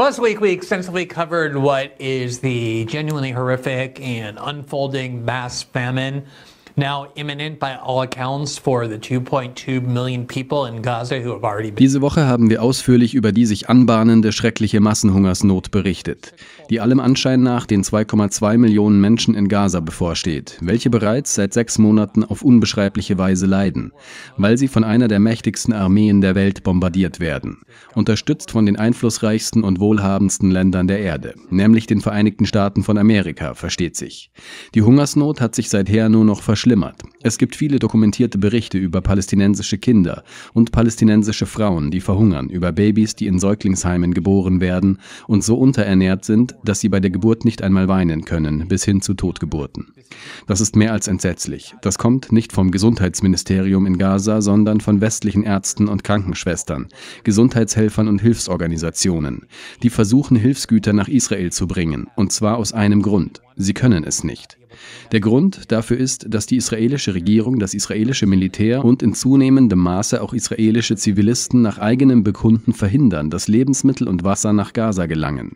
Last week, we extensively covered what is the genuinely horrific and unfolding mass famine Diese Woche haben wir ausführlich über die sich anbahnende schreckliche Massenhungersnot berichtet, die allem Anschein nach den 2,2 Millionen Menschen in Gaza bevorsteht, welche bereits seit sechs Monaten auf unbeschreibliche Weise leiden, weil sie von einer der mächtigsten Armeen der Welt bombardiert werden, unterstützt von den einflussreichsten und wohlhabendsten Ländern der Erde, nämlich den Vereinigten Staaten von Amerika, versteht sich. Die Hungersnot hat sich seither nur noch verschlimmert verschlimmert. Es gibt viele dokumentierte Berichte über palästinensische Kinder und palästinensische Frauen, die verhungern, über Babys, die in Säuglingsheimen geboren werden und so unterernährt sind, dass sie bei der Geburt nicht einmal weinen können, bis hin zu Totgeburten. Das ist mehr als entsetzlich. Das kommt nicht vom Gesundheitsministerium in Gaza, sondern von westlichen Ärzten und Krankenschwestern, Gesundheitshelfern und Hilfsorganisationen. Die versuchen, Hilfsgüter nach Israel zu bringen, und zwar aus einem Grund. Sie können es nicht. Der Grund dafür ist, dass die israelische Regierung, das israelische Militär und in zunehmendem Maße auch israelische Zivilisten nach eigenem Bekunden verhindern, dass Lebensmittel und Wasser nach Gaza gelangen.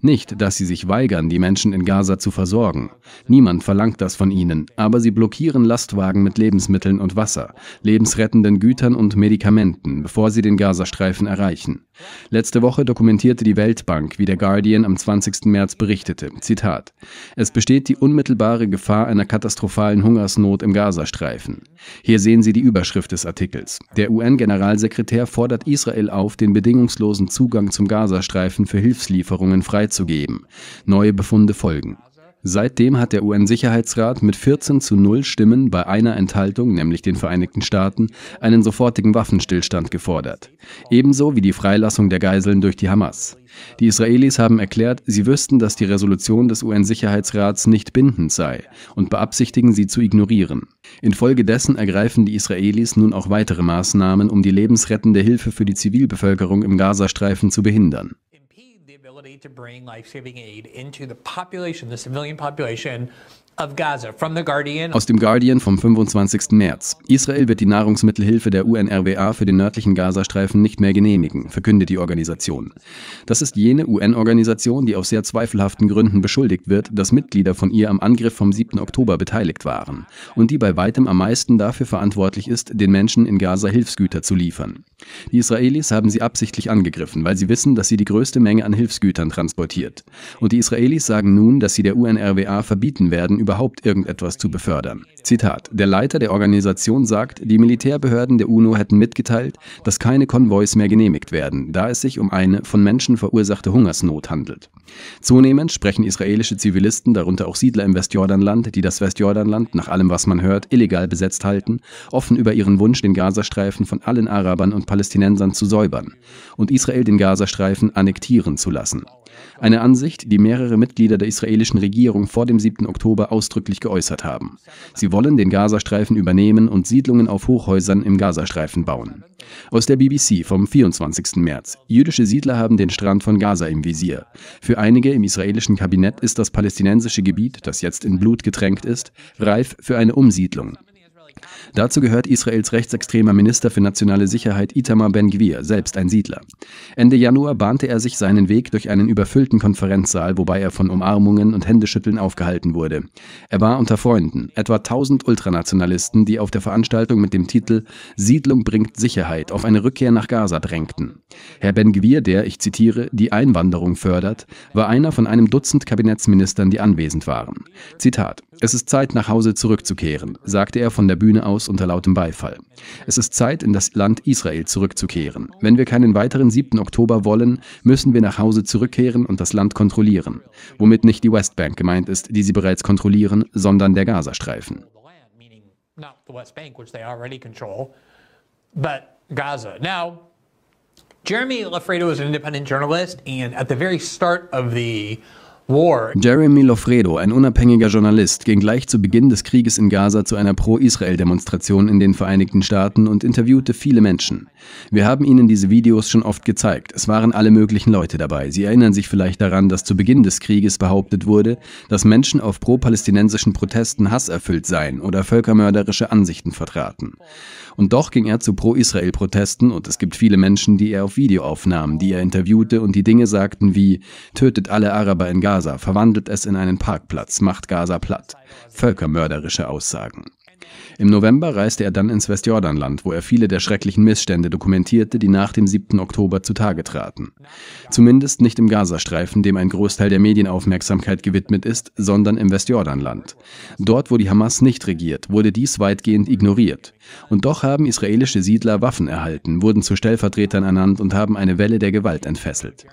Nicht, dass sie sich weigern, die Menschen in Gaza zu versorgen. Niemand verlangt das von ihnen, aber sie blockieren Lastwagen mit Lebensmitteln und Wasser, lebensrettenden Gütern und Medikamenten, bevor sie den Gazastreifen erreichen. Letzte Woche dokumentierte die Weltbank, wie der Guardian am 20. März berichtete, Zitat, es besteht die unmittelbare Gefahr einer katastrophalen Hungersnot im Gazastreifen. Hier sehen Sie die Überschrift des Artikels. Der UN-Generalsekretär fordert Israel auf, den bedingungslosen Zugang zum Gazastreifen für Hilfslieferungen freizugeben. Neue Befunde folgen. Seitdem hat der UN-Sicherheitsrat mit 14 zu 0 Stimmen bei einer Enthaltung, nämlich den Vereinigten Staaten, einen sofortigen Waffenstillstand gefordert. Ebenso wie die Freilassung der Geiseln durch die Hamas. Die Israelis haben erklärt, sie wüssten, dass die Resolution des UN-Sicherheitsrats nicht bindend sei und beabsichtigen, sie zu ignorieren. Infolgedessen ergreifen die Israelis nun auch weitere Maßnahmen, um die lebensrettende Hilfe für die Zivilbevölkerung im Gazastreifen zu behindern. ability to bring life-saving aid into the population, the civilian population, Aus dem Guardian vom 25. März. Israel wird die Nahrungsmittelhilfe der UNRWA für den nördlichen Gazastreifen nicht mehr genehmigen, verkündet die Organisation. Das ist jene UN-Organisation, die aus sehr zweifelhaften Gründen beschuldigt wird, dass Mitglieder von ihr am Angriff vom 7. Oktober beteiligt waren und die bei weitem am meisten dafür verantwortlich ist, den Menschen in Gaza Hilfsgüter zu liefern. Die Israelis haben sie absichtlich angegriffen, weil sie wissen, dass sie die größte Menge an Hilfsgütern transportiert. Und die Israelis sagen nun, dass sie der UNRWA verbieten werden, überhaupt irgendetwas zu befördern. Zitat: Der Leiter der Organisation sagt, die Militärbehörden der UNO hätten mitgeteilt, dass keine Konvois mehr genehmigt werden, da es sich um eine von Menschen verursachte Hungersnot handelt. Zunehmend sprechen israelische Zivilisten, darunter auch Siedler im Westjordanland, die das Westjordanland nach allem, was man hört, illegal besetzt halten, offen über ihren Wunsch, den Gazastreifen von allen Arabern und Palästinensern zu säubern und Israel den Gazastreifen annektieren zu lassen. Eine Ansicht, die mehrere Mitglieder der israelischen Regierung vor dem 7. Oktober ausdrücklich geäußert haben. Sie wollen den Gazastreifen übernehmen und Siedlungen auf Hochhäusern im Gazastreifen bauen. Aus der BBC vom 24. März. Jüdische Siedler haben den Strand von Gaza im Visier. Für einige im israelischen Kabinett ist das palästinensische Gebiet, das jetzt in Blut getränkt ist, reif für eine Umsiedlung. Dazu gehört Israels rechtsextremer Minister für nationale Sicherheit Itamar Ben-Gvir, selbst ein Siedler. Ende Januar bahnte er sich seinen Weg durch einen überfüllten Konferenzsaal, wobei er von Umarmungen und Händeschütteln aufgehalten wurde. Er war unter Freunden, etwa 1000 Ultranationalisten, die auf der Veranstaltung mit dem Titel Siedlung bringt Sicherheit auf eine Rückkehr nach Gaza drängten. Herr Ben-Gvir, der, ich zitiere, die Einwanderung fördert, war einer von einem Dutzend Kabinettsministern, die anwesend waren. Zitat: Es ist Zeit, nach Hause zurückzukehren, sagte er von der Bühne aus unter lautem Beifall. Es ist Zeit, in das Land Israel zurückzukehren. Wenn wir keinen weiteren 7. Oktober wollen, müssen wir nach Hause zurückkehren und das Land kontrollieren. Womit nicht die Westbank gemeint ist, die sie bereits kontrollieren, sondern der Gazastreifen. Jeremy Lafredo is an independent journalist, and at the very start of the Jeremy Lofredo, ein unabhängiger Journalist, ging gleich zu Beginn des Krieges in Gaza zu einer Pro-Israel-Demonstration in den Vereinigten Staaten und interviewte viele Menschen. Wir haben ihnen diese Videos schon oft gezeigt. Es waren alle möglichen Leute dabei. Sie erinnern sich vielleicht daran, dass zu Beginn des Krieges behauptet wurde, dass Menschen auf pro-palästinensischen Protesten hasserfüllt seien oder völkermörderische Ansichten vertraten. Und doch ging er zu Pro-Israel-Protesten und es gibt viele Menschen, die er auf Video aufnahm, die er interviewte und die Dinge sagten wie: Tötet alle Araber in Gaza. Gaza, verwandelt es in einen Parkplatz, macht Gaza platt. Völkermörderische Aussagen. Im November reiste er dann ins Westjordanland, wo er viele der schrecklichen Missstände dokumentierte, die nach dem 7. Oktober zutage traten. Zumindest nicht im Gazastreifen, dem ein Großteil der Medienaufmerksamkeit gewidmet ist, sondern im Westjordanland. Dort, wo die Hamas nicht regiert, wurde dies weitgehend ignoriert. Und doch haben israelische Siedler Waffen erhalten, wurden zu Stellvertretern ernannt und haben eine Welle der Gewalt entfesselt.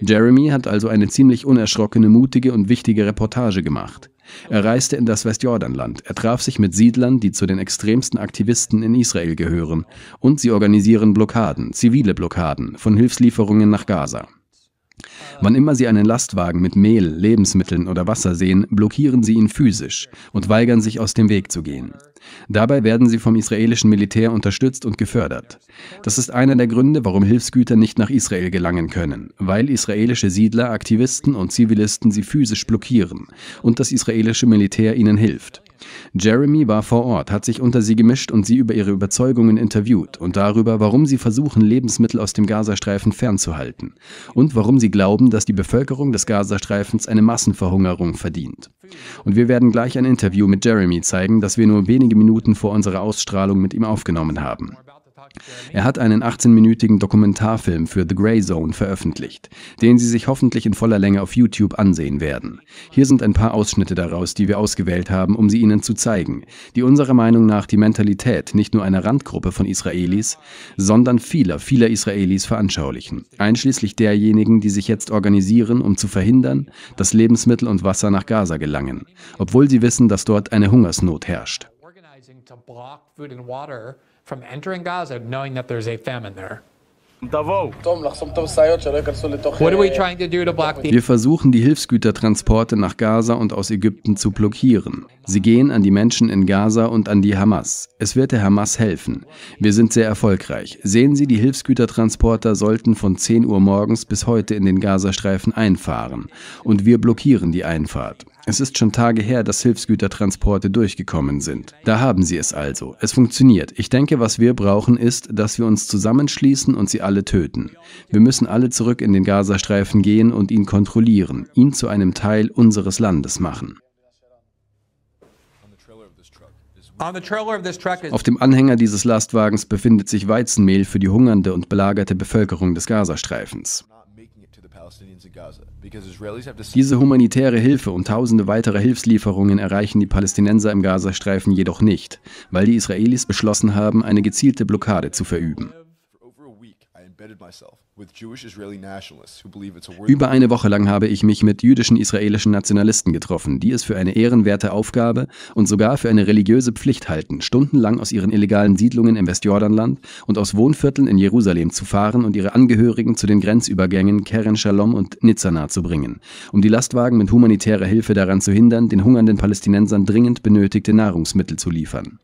Jeremy hat also eine ziemlich unerschrockene, mutige und wichtige Reportage gemacht. Er reiste in das Westjordanland. Er traf sich mit Siedlern, die zu den extremsten Aktivisten in Israel gehören. Und sie organisieren Blockaden, zivile Blockaden, von Hilfslieferungen nach Gaza. Wann immer sie einen Lastwagen mit Mehl, Lebensmitteln oder Wasser sehen, blockieren sie ihn physisch und weigern sich aus dem Weg zu gehen. Dabei werden sie vom israelischen Militär unterstützt und gefördert. Das ist einer der Gründe, warum Hilfsgüter nicht nach Israel gelangen können, weil israelische Siedler, Aktivisten und Zivilisten sie physisch blockieren und das israelische Militär ihnen hilft. Jeremy war vor Ort, hat sich unter sie gemischt und sie über ihre Überzeugungen interviewt und darüber, warum sie versuchen, Lebensmittel aus dem Gazastreifen fernzuhalten und warum sie glauben, dass die Bevölkerung des Gazastreifens eine Massenverhungerung verdient. Und wir werden gleich ein Interview mit Jeremy zeigen, das wir nur wenige Minuten vor unserer Ausstrahlung mit ihm aufgenommen haben. Er hat einen 18-minütigen Dokumentarfilm für The Grey Zone veröffentlicht, den Sie sich hoffentlich in voller Länge auf YouTube ansehen werden. Hier sind ein paar Ausschnitte daraus, die wir ausgewählt haben, um sie Ihnen zu zeigen, die unserer Meinung nach die Mentalität nicht nur einer Randgruppe von Israelis, sondern vieler, vieler Israelis veranschaulichen, einschließlich derjenigen, die sich jetzt organisieren, um zu verhindern, dass Lebensmittel und Wasser nach Gaza gelangen, obwohl sie wissen, dass dort eine Hungersnot herrscht from entering Gaza knowing that there's a famine there. Wir versuchen, die Hilfsgütertransporte nach Gaza und aus Ägypten zu blockieren. Sie gehen an die Menschen in Gaza und an die Hamas. Es wird der Hamas helfen. Wir sind sehr erfolgreich. Sehen Sie, die Hilfsgütertransporter sollten von 10 Uhr morgens bis heute in den Gazastreifen einfahren. Und wir blockieren die Einfahrt. Es ist schon Tage her, dass Hilfsgütertransporte durchgekommen sind. Da haben sie es also. Es funktioniert. Ich denke, was wir brauchen, ist, dass wir uns zusammenschließen und sie alle töten. Wir müssen alle zurück in den Gazastreifen gehen und ihn kontrollieren, ihn zu einem Teil unseres Landes machen. Auf dem Anhänger dieses Lastwagens befindet sich Weizenmehl für die hungernde und belagerte Bevölkerung des Gazastreifens. Diese humanitäre Hilfe und tausende weitere Hilfslieferungen erreichen die Palästinenser im Gazastreifen jedoch nicht, weil die Israelis beschlossen haben, eine gezielte Blockade zu verüben. Über eine Woche lang habe ich mich mit jüdischen israelischen Nationalisten getroffen, die es für eine ehrenwerte Aufgabe und sogar für eine religiöse Pflicht halten, stundenlang aus ihren illegalen Siedlungen im Westjordanland und aus Wohnvierteln in Jerusalem zu fahren und ihre Angehörigen zu den Grenzübergängen Keren Shalom und Nitzana zu bringen, um die Lastwagen mit humanitärer Hilfe daran zu hindern, den hungernden Palästinensern dringend benötigte Nahrungsmittel zu liefern.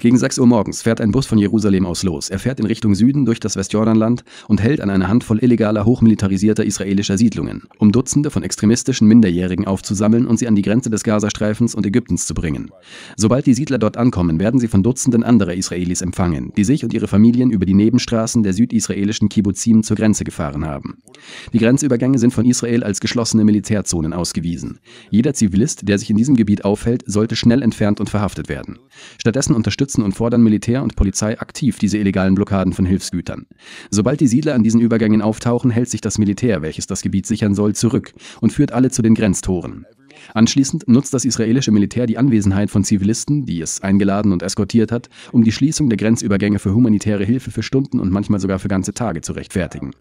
Gegen 6 Uhr morgens fährt ein Bus von Jerusalem aus los. Er fährt in Richtung Süden durch das Westjordanland und hält an einer Handvoll illegaler, hochmilitarisierter israelischer Siedlungen, um Dutzende von extremistischen Minderjährigen aufzusammeln und sie an die Grenze des Gazastreifens und Ägyptens zu bringen. Sobald die Siedler dort ankommen, werden sie von Dutzenden anderer Israelis empfangen, die sich und ihre Familien über die Nebenstraßen der südisraelischen Kibbuzim zur Grenze gefahren haben. Die Grenzübergänge sind von Israel als geschlossene Militärzonen ausgewiesen. Jeder Zivilist, der sich in diesem Gebiet aufhält, sollte schnell entfernen entfernt und verhaftet werden. Stattdessen unterstützen und fordern Militär und Polizei aktiv diese illegalen Blockaden von Hilfsgütern. Sobald die Siedler an diesen Übergängen auftauchen, hält sich das Militär, welches das Gebiet sichern soll, zurück und führt alle zu den Grenztoren. Anschließend nutzt das israelische Militär die Anwesenheit von Zivilisten, die es eingeladen und eskortiert hat, um die Schließung der Grenzübergänge für humanitäre Hilfe für Stunden und manchmal sogar für ganze Tage zu rechtfertigen.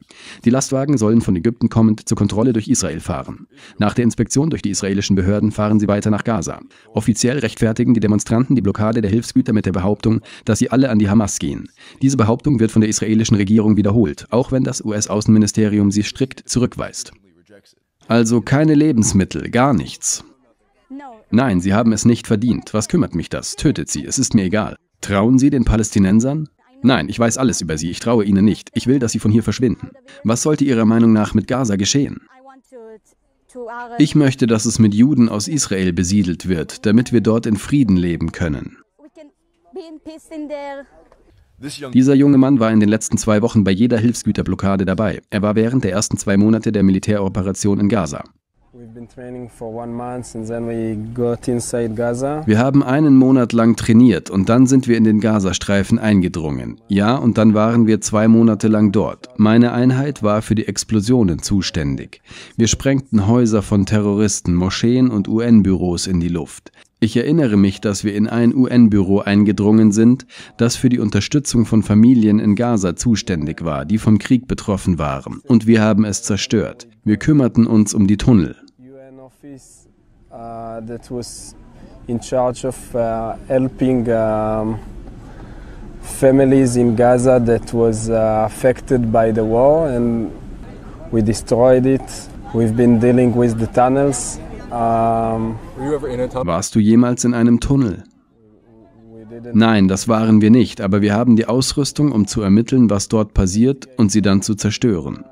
Die Lastwagen sollen von Ägypten kommend zur Kontrolle durch Israel fahren. Nach der Inspektion durch die israelischen Behörden fahren sie weiter nach Gaza. Offiziell rechtfertigen die Demonstranten die Blockade der Hilfsgüter mit der Behauptung, dass sie alle an die Hamas gehen. Diese Behauptung wird von der israelischen Regierung wiederholt, auch wenn das US-Außenministerium sie strikt zurückweist. Also keine Lebensmittel, gar nichts. Nein, sie haben es nicht verdient. Was kümmert mich das? Tötet sie, es ist mir egal. Trauen Sie den Palästinensern? Nein, ich weiß alles über sie, ich traue ihnen nicht. Ich will, dass sie von hier verschwinden. Was sollte Ihrer Meinung nach mit Gaza geschehen? Ich möchte, dass es mit Juden aus Israel besiedelt wird, damit wir dort in Frieden leben können. Dieser junge Mann war in den letzten zwei Wochen bei jeder Hilfsgüterblockade dabei. Er war während der ersten zwei Monate der Militäroperation in Gaza. Wir haben einen Monat lang trainiert und dann sind wir in den Gazastreifen eingedrungen. Ja, und dann waren wir zwei Monate lang dort. Meine Einheit war für die Explosionen zuständig. Wir sprengten Häuser von Terroristen, Moscheen und UN-Büros in die Luft. Ich erinnere mich, dass wir in ein UN-Büro eingedrungen sind, das für die Unterstützung von Familien in Gaza zuständig war, die vom Krieg betroffen waren, und wir haben es zerstört. Wir kümmerten uns um die Tunnel. Uh, in charge of uh, helping um, families in Gaza that was uh, affected by the war and we destroyed it. We've been dealing with the tunnels. Ähm, Warst du jemals in einem Tunnel? Nein, das waren wir nicht, aber wir haben die Ausrüstung, um zu ermitteln, was dort passiert und sie dann zu zerstören.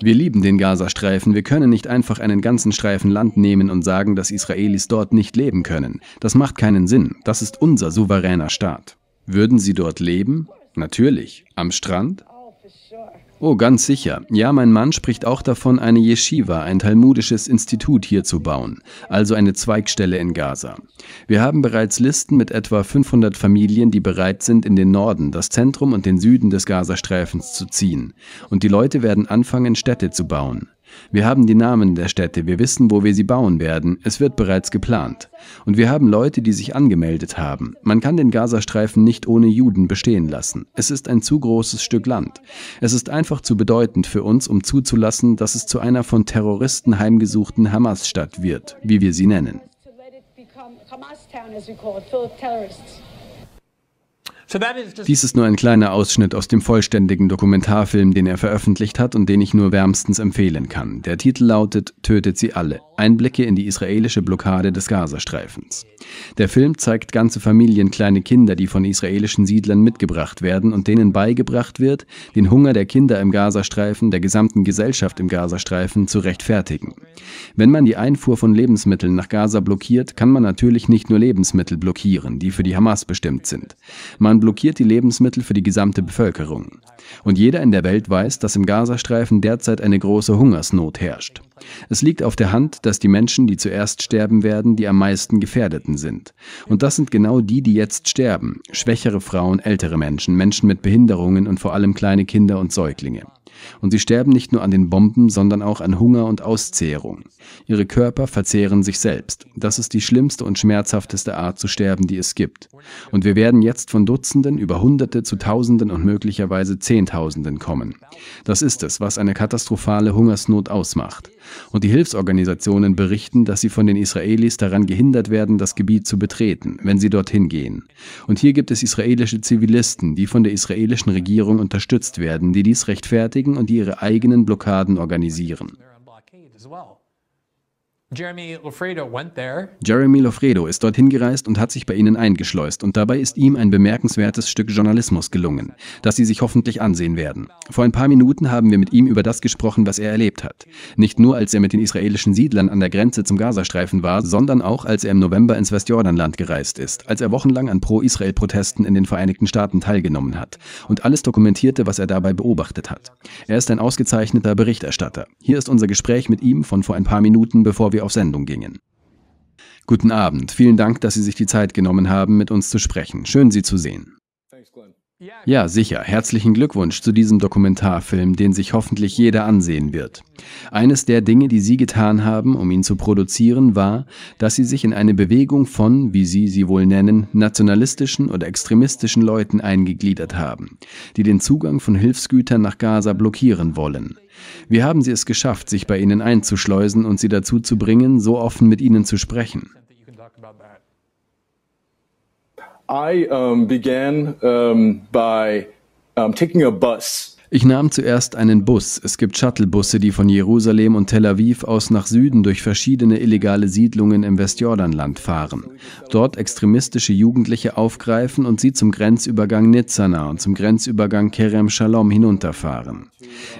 Wir lieben den Gazastreifen. Wir können nicht einfach einen ganzen Streifen Land nehmen und sagen, dass Israelis dort nicht leben können. Das macht keinen Sinn. Das ist unser souveräner Staat. Würden sie dort leben? Natürlich. Am Strand? Oh, ganz sicher. Ja, mein Mann spricht auch davon, eine Yeshiva, ein talmudisches Institut hier zu bauen, also eine Zweigstelle in Gaza. Wir haben bereits Listen mit etwa 500 Familien, die bereit sind, in den Norden, das Zentrum und den Süden des Gazastreifens zu ziehen. Und die Leute werden anfangen, Städte zu bauen. Wir haben die Namen der Städte, wir wissen, wo wir sie bauen werden, es wird bereits geplant. Und wir haben Leute, die sich angemeldet haben. Man kann den Gazastreifen nicht ohne Juden bestehen lassen. Es ist ein zu großes Stück Land. Es ist einfach zu bedeutend für uns, um zuzulassen, dass es zu einer von Terroristen heimgesuchten Hamas-Stadt wird, wie wir sie nennen. Hamas town, as we call it, full of terrorists. Dies ist nur ein kleiner Ausschnitt aus dem vollständigen Dokumentarfilm, den er veröffentlicht hat und den ich nur wärmstens empfehlen kann. Der Titel lautet Tötet sie alle. Einblicke in die israelische Blockade des Gazastreifens. Der Film zeigt ganze Familien, kleine Kinder, die von israelischen Siedlern mitgebracht werden und denen beigebracht wird, den Hunger der Kinder im Gazastreifen, der gesamten Gesellschaft im Gazastreifen zu rechtfertigen. Wenn man die Einfuhr von Lebensmitteln nach Gaza blockiert, kann man natürlich nicht nur Lebensmittel blockieren, die für die Hamas bestimmt sind. Man blockiert die Lebensmittel für die gesamte Bevölkerung. Und jeder in der Welt weiß, dass im Gazastreifen derzeit eine große Hungersnot herrscht. Es liegt auf der Hand, dass die Menschen, die zuerst sterben werden, die am meisten Gefährdeten sind. Und das sind genau die, die jetzt sterben. Schwächere Frauen, ältere Menschen, Menschen mit Behinderungen und vor allem kleine Kinder und Säuglinge. Und sie sterben nicht nur an den Bomben, sondern auch an Hunger und Auszehrung. Ihre Körper verzehren sich selbst. Das ist die schlimmste und schmerzhafteste Art zu sterben, die es gibt. Und wir werden jetzt von Dutzenden über Hunderte zu Tausenden und möglicherweise Zehntausenden kommen. Das ist es, was eine katastrophale Hungersnot ausmacht. Und die Hilfsorganisationen berichten, dass sie von den Israelis daran gehindert werden, das Gebiet zu betreten, wenn sie dorthin gehen. Und hier gibt es israelische Zivilisten, die von der israelischen Regierung unterstützt werden, die dies rechtfertigen beseitigen und ihre eigenen Blockaden organisieren Jeremy Lofredo ist dorthin gereist und hat sich bei ihnen eingeschleust und dabei ist ihm ein bemerkenswertes Stück Journalismus gelungen, das sie sich hoffentlich ansehen werden. Vor ein paar Minuten haben wir mit ihm über das gesprochen, was er erlebt hat. Nicht nur, als er mit den israelischen Siedlern an der Grenze zum Gazastreifen war, sondern auch, als er im November ins Westjordanland gereist ist, als er wochenlang an Pro-Israel-Protesten in den Vereinigten Staaten teilgenommen hat und alles dokumentierte, was er dabei beobachtet hat. Er ist ein ausgezeichneter Berichterstatter. Hier ist unser Gespräch mit ihm von vor ein paar Minuten, bevor wir auf Sendung gingen. Guten Abend, vielen Dank, dass Sie sich die Zeit genommen haben, mit uns zu sprechen. Schön, Sie zu sehen. Ja, sicher. Herzlichen Glückwunsch zu diesem Dokumentarfilm, den sich hoffentlich jeder ansehen wird. Eines der Dinge, die Sie getan haben, um ihn zu produzieren, war, dass Sie sich in eine Bewegung von, wie Sie sie wohl nennen, nationalistischen oder extremistischen Leuten eingegliedert haben, die den Zugang von Hilfsgütern nach Gaza blockieren wollen. Wie haben Sie es geschafft, sich bei Ihnen einzuschleusen und Sie dazu zu bringen, so offen mit Ihnen zu sprechen? I um, began um, by um, taking a bus Ich nahm zuerst einen Bus. Es gibt Shuttlebusse, die von Jerusalem und Tel Aviv aus nach Süden durch verschiedene illegale Siedlungen im Westjordanland fahren. Dort extremistische Jugendliche aufgreifen und sie zum Grenzübergang Nizana und zum Grenzübergang Kerem Shalom hinunterfahren.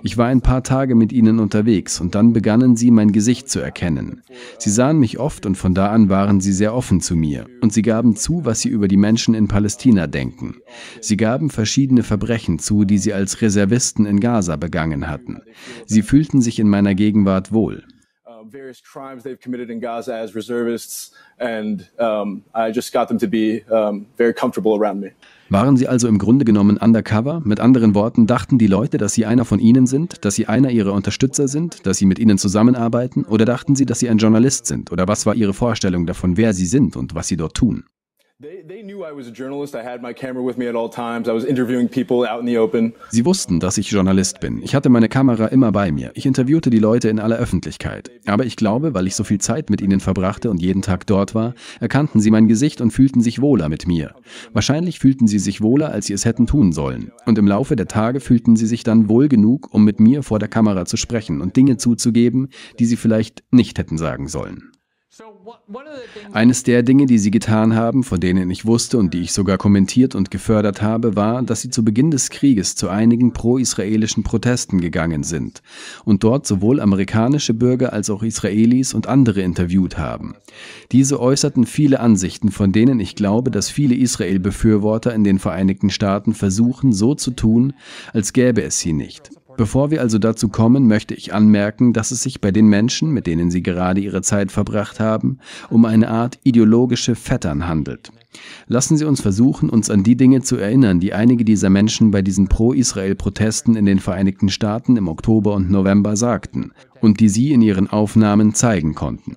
Ich war ein paar Tage mit ihnen unterwegs und dann begannen sie, mein Gesicht zu erkennen. Sie sahen mich oft und von da an waren sie sehr offen zu mir und sie gaben zu, was sie über die Menschen in Palästina denken. Sie gaben verschiedene Verbrechen zu, die sie als Reservisten Christen in Gaza begangen hatten. Sie fühlten sich in meiner Gegenwart wohl. Uh, Waren sie also im Grunde genommen undercover? Mit anderen Worten, dachten die Leute, dass sie einer von ihnen sind, dass sie einer ihrer Unterstützer sind, dass sie mit ihnen zusammenarbeiten? Oder dachten sie, dass sie ein Journalist sind? Oder was war ihre Vorstellung davon, wer sie sind und was sie dort tun? Sie wussten, dass ich Journalist bin. Ich hatte meine Kamera immer bei mir. Ich interviewte die Leute in aller Öffentlichkeit. Aber ich glaube, weil ich so viel Zeit mit ihnen verbrachte und jeden Tag dort war, erkannten sie mein Gesicht und fühlten sich wohler mit mir. Wahrscheinlich fühlten sie sich wohler, als sie es hätten tun sollen. Und im Laufe der Tage fühlten sie sich dann wohl genug, um mit mir vor der Kamera zu sprechen und Dinge zuzugeben, die sie vielleicht nicht hätten sagen sollen. Eines der Dinge, die sie getan haben, von denen ich wusste und die ich sogar kommentiert und gefördert habe, war, dass sie zu Beginn des Krieges zu einigen pro-israelischen Protesten gegangen sind und dort sowohl amerikanische Bürger als auch Israelis und andere interviewt haben. Diese äußerten viele Ansichten, von denen ich glaube, dass viele Israel-Befürworter in den Vereinigten Staaten versuchen, so zu tun, als gäbe es sie nicht. Bevor wir also dazu kommen, möchte ich anmerken, dass es sich bei den Menschen, mit denen Sie gerade Ihre Zeit verbracht haben, um eine Art ideologische Vettern handelt. Lassen Sie uns versuchen, uns an die Dinge zu erinnern, die einige dieser Menschen bei diesen Pro-Israel-Protesten in den Vereinigten Staaten im Oktober und November sagten und die Sie in Ihren Aufnahmen zeigen konnten.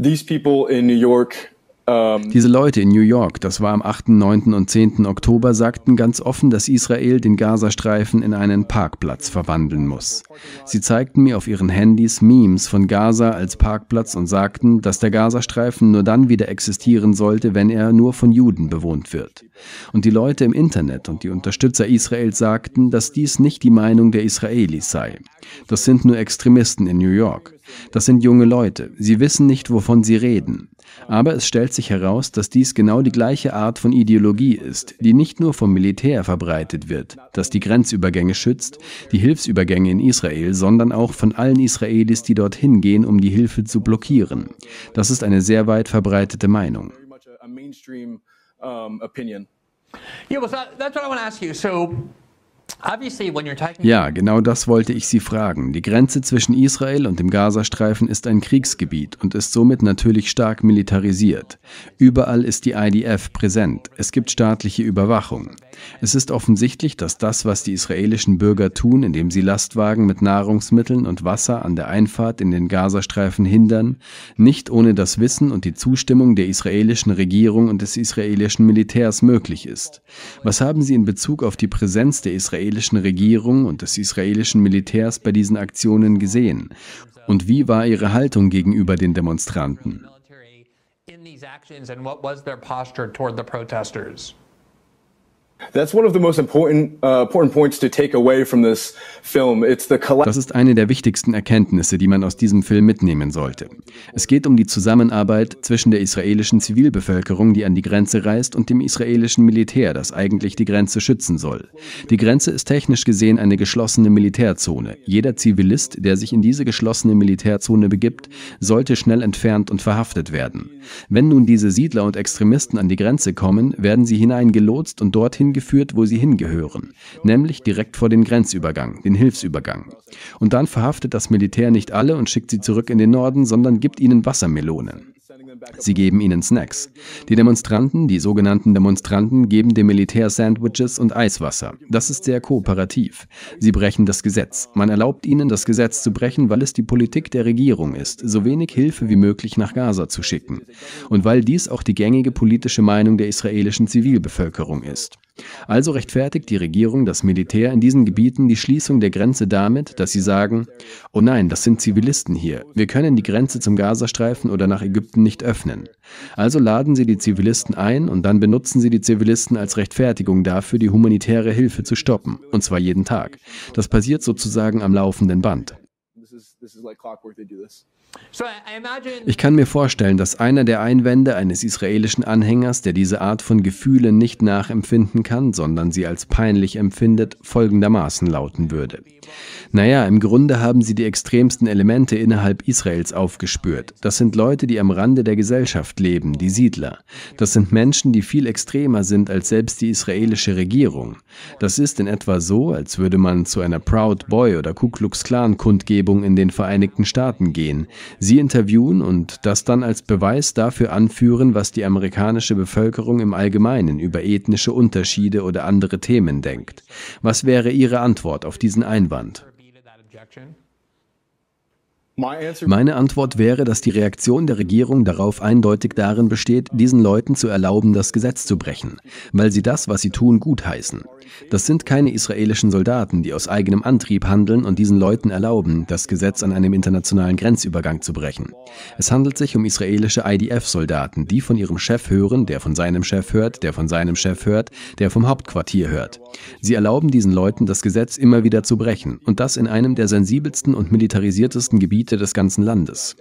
These people in New York ähm, Diese Leute in New York, das war am 8., 9. und 10. Oktober, sagten ganz offen, dass Israel den Gazastreifen in einen Parkplatz verwandeln muss. Sie zeigten mir auf ihren Handys Memes von Gaza als Parkplatz und sagten, dass der Gazastreifen nur dann wieder existieren sollte, wenn er nur von Juden bewohnt wird. Und die Leute im Internet und die Unterstützer Israels sagten, dass dies nicht die Meinung der Israelis sei. Das sind nur Extremisten in New York. Das sind junge Leute. Sie wissen nicht, wovon sie reden. Aber es stellt sich heraus, dass dies genau die gleiche Art von Ideologie ist, die nicht nur vom Militär verbreitet wird, das die Grenzübergänge schützt, die Hilfsübergänge in Israel, sondern auch von allen Israelis, die dorthin gehen, um die Hilfe zu blockieren. Das ist eine sehr weit verbreitete Meinung. Yeah, well, that, that's what I want to ask you. So ja, genau das wollte ich Sie fragen. Die Grenze zwischen Israel und dem Gazastreifen ist ein Kriegsgebiet und ist somit natürlich stark militarisiert. Überall ist die IDF präsent. Es gibt staatliche Überwachung. Es ist offensichtlich, dass das, was die israelischen Bürger tun, indem sie Lastwagen mit Nahrungsmitteln und Wasser an der Einfahrt in den Gazastreifen hindern, nicht ohne das Wissen und die Zustimmung der israelischen Regierung und des israelischen Militärs möglich ist. Was haben Sie in Bezug auf die Präsenz der Israelischen israelischen Regierung und des israelischen Militärs bei diesen Aktionen gesehen? Und wie war ihre Haltung gegenüber den Demonstranten? in these actions and what was their posture toward the protesters? Uh, das ist eine der wichtigsten Erkenntnisse, die man aus diesem Film mitnehmen sollte. Es geht um die Zusammenarbeit zwischen der israelischen Zivilbevölkerung, die an die Grenze reist, und dem israelischen Militär, das eigentlich die Grenze schützen soll. Die Grenze ist technisch gesehen eine geschlossene Militärzone. Jeder Zivilist, der sich in diese geschlossene Militärzone begibt, sollte schnell entfernt und verhaftet werden. Wenn nun diese Siedler und Extremisten an die Grenze kommen, werden sie hineingelotst und dorthin geführt, wo sie hingehören, nämlich direkt vor den Grenzübergang, den Hilfsübergang. Und dann verhaftet das Militär nicht alle und schickt sie zurück in den Norden, sondern gibt ihnen Wassermelonen. Sie geben ihnen Snacks. Die Demonstranten, die sogenannten Demonstranten, geben dem Militär Sandwiches und Eiswasser. Das ist sehr kooperativ. Sie brechen das Gesetz. Man erlaubt ihnen, das Gesetz zu brechen, weil es die Politik der Regierung ist, so wenig Hilfe wie möglich nach Gaza zu schicken. Und weil dies auch die gängige politische Meinung der israelischen Zivilbevölkerung ist. Also rechtfertigt die Regierung das Militär in diesen Gebieten die Schließung der Grenze damit, dass sie sagen, oh nein, das sind Zivilisten hier, wir können die Grenze zum Gazastreifen oder nach Ägypten nicht öffnen. Also laden sie die Zivilisten ein und dann benutzen sie die Zivilisten als Rechtfertigung dafür, die humanitäre Hilfe zu stoppen, und zwar jeden Tag. Das passiert sozusagen am laufenden Band. This is, this is like clockwork, they do this. Ich kann mir vorstellen, dass einer der Einwände eines israelischen Anhängers, der diese Art von Gefühlen nicht nachempfinden kann, sondern sie als peinlich empfindet, folgendermaßen lauten würde. Naja, im Grunde haben sie die extremsten Elemente innerhalb Israels aufgespürt. Das sind Leute, die am Rande der Gesellschaft leben, die Siedler. Das sind Menschen, die viel extremer sind als selbst die israelische Regierung. Das ist in etwa so, als würde man zu einer Proud Boy oder Ku Klux Klan Kundgebung in den Vereinigten Staaten gehen sie interviewen und das dann als Beweis dafür anführen, was die amerikanische Bevölkerung im Allgemeinen über ethnische Unterschiede oder andere Themen denkt. Was wäre Ihre Antwort auf diesen Einwand? Meine Antwort wäre, dass die Reaktion der Regierung darauf eindeutig darin besteht, diesen Leuten zu erlauben, das Gesetz zu brechen, weil sie das, was sie tun, gutheißen. Das sind keine israelischen Soldaten, die aus eigenem Antrieb handeln und diesen Leuten erlauben, das Gesetz an einem internationalen Grenzübergang zu brechen. Es handelt sich um israelische IDF-Soldaten, die von ihrem Chef hören, der von seinem Chef hört, der von seinem Chef hört, der vom Hauptquartier hört. Sie erlauben diesen Leuten, das Gesetz immer wieder zu brechen und das in einem der sensibelsten und militarisiertesten Gebiete des ganzen Landes.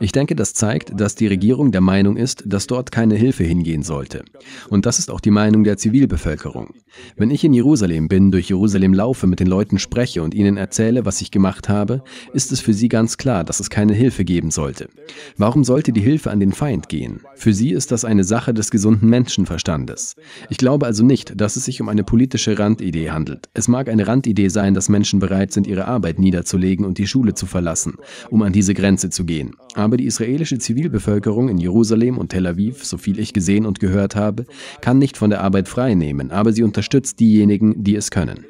Ich denke, das zeigt, dass die Regierung der Meinung ist, dass dort keine Hilfe hingehen sollte. Und das ist auch die Meinung der Zivilbevölkerung. Wenn ich in Jerusalem bin, durch Jerusalem laufe, mit den Leuten spreche und ihnen erzähle, was ich gemacht habe, ist es für sie ganz klar, dass es keine Hilfe geben sollte. Warum sollte die Hilfe an den Feind gehen? Für sie ist das eine Sache des gesunden Menschenverstandes. Ich glaube also nicht, dass es sich um eine politische Randidee handelt. Es mag eine Randidee sein, dass Menschen bereit sind, ihre Arbeit niederzulegen und die Schule zu verlassen, um an diese Grenze zu gehen gehen. Aber die israelische Zivilbevölkerung in Jerusalem und Tel Aviv, so viel ich gesehen und gehört habe, kann nicht von der Arbeit freinehmen, aber sie unterstützt diejenigen, die es können.